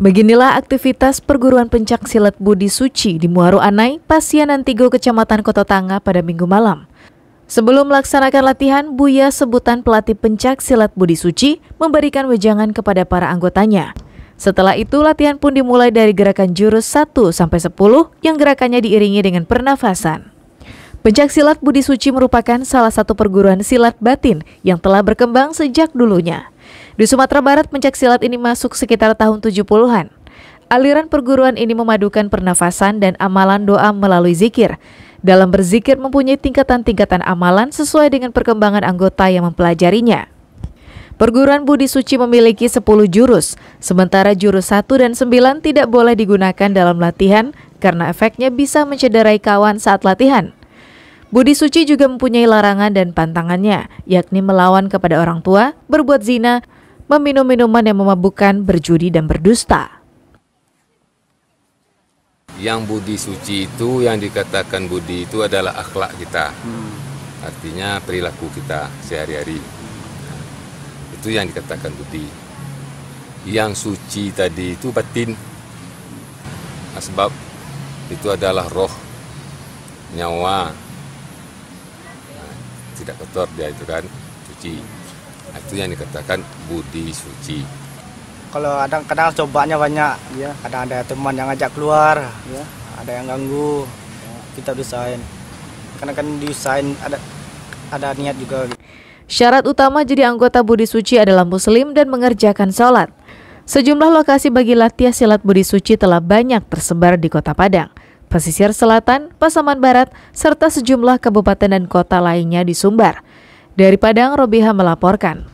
Beginilah aktivitas perguruan pencak silat Budi Suci di Muaro Anai, Pasianan Tigo, Kecamatan Kota Tanga pada minggu malam. Sebelum melaksanakan latihan, Buya sebutan pelatih pencak silat Budi Suci memberikan wejangan kepada para anggotanya. Setelah itu, latihan pun dimulai dari gerakan jurus 1 sampai 10 yang gerakannya diiringi dengan pernafasan. Pencak silat Budi Suci merupakan salah satu perguruan silat batin yang telah berkembang sejak dulunya. Di Sumatera Barat, pencak silat ini masuk sekitar tahun 70-an. Aliran perguruan ini memadukan pernafasan dan amalan doa melalui zikir. Dalam berzikir mempunyai tingkatan-tingkatan amalan sesuai dengan perkembangan anggota yang mempelajarinya. Perguruan Budi Suci memiliki 10 jurus, sementara jurus 1 dan 9 tidak boleh digunakan dalam latihan karena efeknya bisa mencederai kawan saat latihan. Budi Suci juga mempunyai larangan dan pantangannya, yakni melawan kepada orang tua, berbuat zina, meminum minuman yang memabukkan, berjudi, dan berdusta. Yang budi suci itu, yang dikatakan budi itu adalah akhlak kita. Hmm. Artinya perilaku kita sehari-hari. Nah, itu yang dikatakan budi. Yang suci tadi itu batin. Nah, sebab itu adalah roh, nyawa. Nah, tidak kotor dia itu kan, suci. Nah, itu yang dikatakan budi suci kalau ada kadang cobaannya banyak ya kadang ada teman yang ngajak keluar ya ada yang ganggu ya, kita desain. karena kan desain ada ada niat juga gitu. Syarat utama jadi anggota Budi Suci adalah muslim dan mengerjakan sholat. Sejumlah lokasi bagi latihan silat Budi Suci telah banyak tersebar di Kota Padang, pesisir selatan, Pasaman Barat, serta sejumlah kabupaten dan kota lainnya di Sumbar. Dari Padang, Robiha melaporkan.